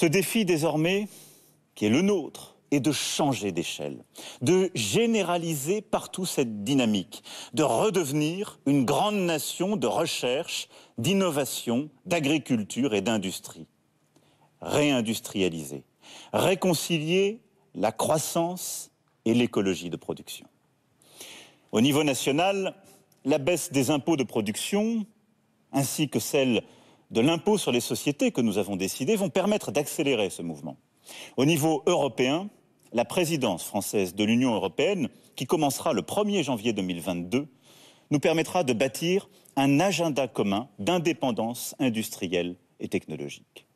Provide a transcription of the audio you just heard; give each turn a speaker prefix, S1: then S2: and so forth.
S1: Ce défi désormais, qui est le nôtre, est de changer d'échelle, de généraliser partout cette dynamique, de redevenir une grande nation de recherche, d'innovation, d'agriculture et d'industrie. Réindustrialiser, réconcilier la croissance et l'écologie de production. Au niveau national, la baisse des impôts de production, ainsi que celle de l'impôt sur les sociétés que nous avons décidé vont permettre d'accélérer ce mouvement. Au niveau européen, la présidence française de l'Union européenne, qui commencera le 1er janvier 2022, nous permettra de bâtir un agenda commun d'indépendance industrielle et technologique.